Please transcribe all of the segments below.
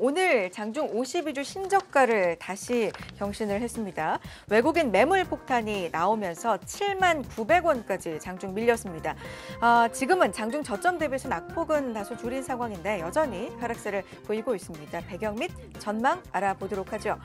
오늘 장중 52주 신저가를 다시 경신을 했습니다. 외국인 매물 폭탄이 나오면서 7만 900원까지 장중 밀렸습니다. 아, 지금은 장중 저점 대비해서 낙폭은 다소 줄인 상황인데 여전히 하락세를 보이고 있습니다. 배경 및 전망 알아보도록 하죠.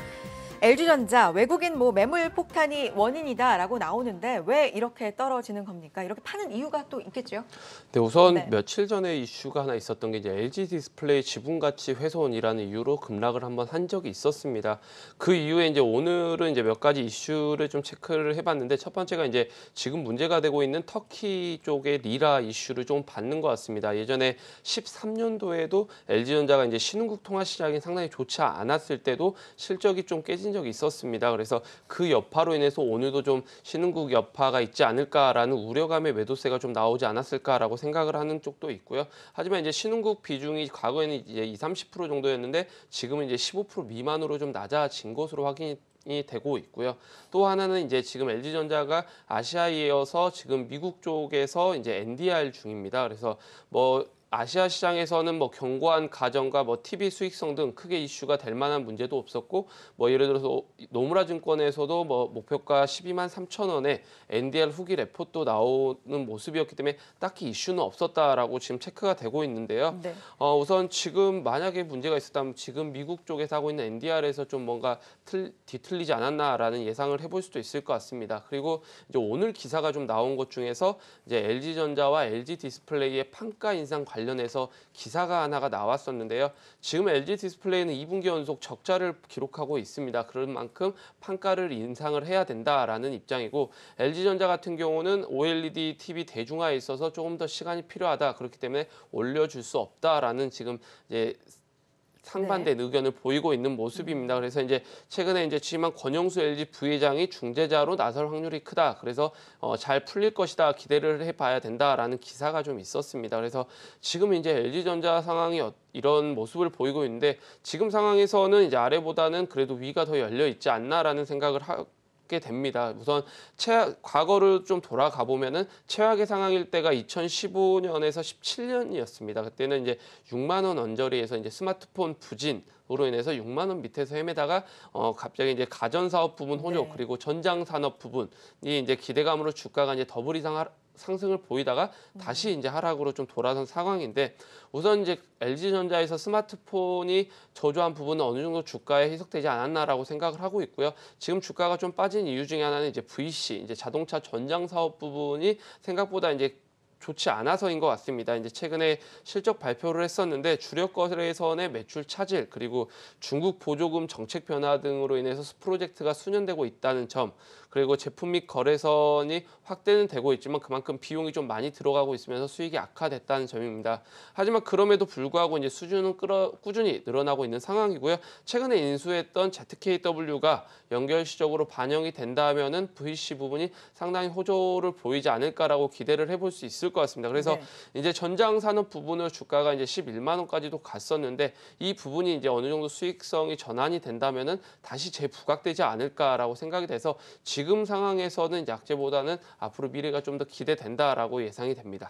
LG전자 외국인 뭐 매물 폭탄이 원인이다라고 나오는데 왜 이렇게 떨어지는 겁니까? 이렇게 파는 이유가 또 있겠죠? 네, 우선 네. 며칠 전에 이슈가 하나 있었던 게 이제 LG 디스플레이 지분 가치 훼손이라는 이유로 급락을 한번 한 적이 있었습니다. 그 이후에 이제 오늘은 이제 몇 가지 이슈를 좀 체크를 해봤는데 첫 번째가 이제 지금 문제가 되고 있는 터키 쪽의 리라 이슈를 좀 받는 것 같습니다. 예전에 13년도에도 LG전자가 이제 신흥국 통화 시장이 상당히 좋지 않았을 때도 실적이 좀 깨진 적이 있었습니다. 그래서 그 여파로 인해서 오늘도 좀 신흥국 여파가 있지 않을까라는 우려감의 매도세가 좀 나오지 않았을까라고 생각을 하는 쪽도 있고요. 하지만 이제 신흥국 비중이 과거에는 이제 20, 30% 정도였는데 지금은 이제 15% 미만으로 좀 낮아진 것으로 확인이 이 되고 있고요. 또 하나는 이제 지금 LG전자가 아시아에 이어서 지금 미국 쪽에서 이제 NDR 중입니다. 그래서 뭐 아시아 시장에서는 뭐 견고한 가정과 뭐 TV 수익성 등 크게 이슈가 될 만한 문제도 없었고 뭐 예를 들어서 노무라 증권에서도 뭐 목표가 12만 3천 원에 NDR 후기 레포트 나오는 모습이었기 때문에 딱히 이슈는 없었다라고 지금 체크가 되고 있는데요. 네. 어, 우선 지금 만약에 문제가 있었다면 지금 미국 쪽에서 하고 있는 NDR에서 좀 뭔가 틀, 뒤틀리지 않았나라는 예상을 해볼 수도 있을 것 같습니다. 그리고 이제 오늘 기사가 좀 나온 것 중에서 이제 LG전자와 LG 디스플레이의 판가 인상 관련 관련해서 기사가 하나가 나왔었는데요. 지금 LG 디스플레이는 2분기 연속 적자를 기록하고 있습니다. 그런 만큼 판가를 인상을 해야 된다라는 입장이고 LG전자 같은 경우는 OLED TV 대중화에 있어서 조금 더 시간이 필요하다. 그렇기 때문에 올려줄 수 없다라는 지금 이제 상반된 네. 의견을 보이고 있는 모습입니다. 음. 그래서 이제 최근에 이제 취임한 권영수 LG 부회장이 중재자로 나설 확률이 크다. 그래서 어, 잘 풀릴 것이다 기대를 해봐야 된다라는 기사가 좀 있었습니다. 그래서 지금 이제 LG 전자 상황이 어, 이런 모습을 보이고 있는데 지금 상황에서는 이제 아래보다는 그래도 위가 더 열려 있지 않나라는 생각을 하. 갖게 됩니다. 우선 최악, 과거를 좀 돌아가 보면은 최악의 상황일 때가 2015년에서 17년이었습니다. 그때는 이제 6만 원 언저리에서 이제 스마트폰 부진 으로 인해서 6만 원 밑에서 헤매다가 어 갑자기 이제 가전 사업 부분 혼조 네. 그리고 전장 산업 부분이 이제 기대감으로 주가가 이제 더블 이상 하, 상승을 보이다가 음. 다시 이제 하락으로 좀 돌아선 상황인데 우선 이제 LG전자에서 스마트폰이 저조한 부분은 어느 정도 주가에 해석되지 않았나라고 생각을 하고 있고요. 지금 주가가 좀 빠진 이유 중에 하나는 이제 VC, 이제 자동차 전장 사업 부분이 생각보다 이제 좋지 않아서인 것 같습니다. 이제 최근에 실적 발표를 했었는데 주력 거래선의 매출 차질 그리고 중국 보조금 정책 변화 등으로 인해서 프로젝트가 수년되고 있다는 점 그리고 제품 및 거래선이 확대는 되고 있지만 그만큼 비용이 좀 많이 들어가고 있으면서 수익이 악화됐다는 점입니다. 하지만 그럼에도 불구하고 이제 수준은 끌어, 꾸준히 늘어나고 있는 상황이고요. 최근에 인수했던 ZKW가 연결 시적으로 반영이 된다면은 VC 부분이 상당히 호조를 보이지 않을까라고 기대를 해볼 수 있을 것 같습니다. 그래서 네. 이제 전장 산업 부분의 주가가 이제 11만 원까지도 갔었는데 이 부분이 이제 어느 정도 수익성이 전환이 된다면은 다시 재부각되지 않을까라고 생각이 돼서 지금 지금 상황에서는 약재보다는 앞으로 미래가 좀 더 기대된다라고 예상이 됩니다.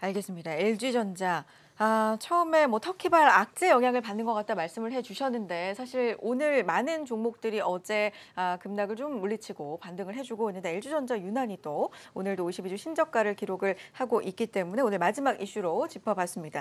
알겠습니다. LG전자 아, 처음에 뭐 터키발 악재 영향을 받는 것 같다 말씀을 해주셨는데 사실 오늘 많은 종목들이 어제 아, 급락을 좀 물리치고 반등을 해주고 있는데 LG전자 유난히 또 오늘도 52주 신저가를 기록을 하고 있기 때문에 오늘 마지막 이슈로 짚어봤습니다.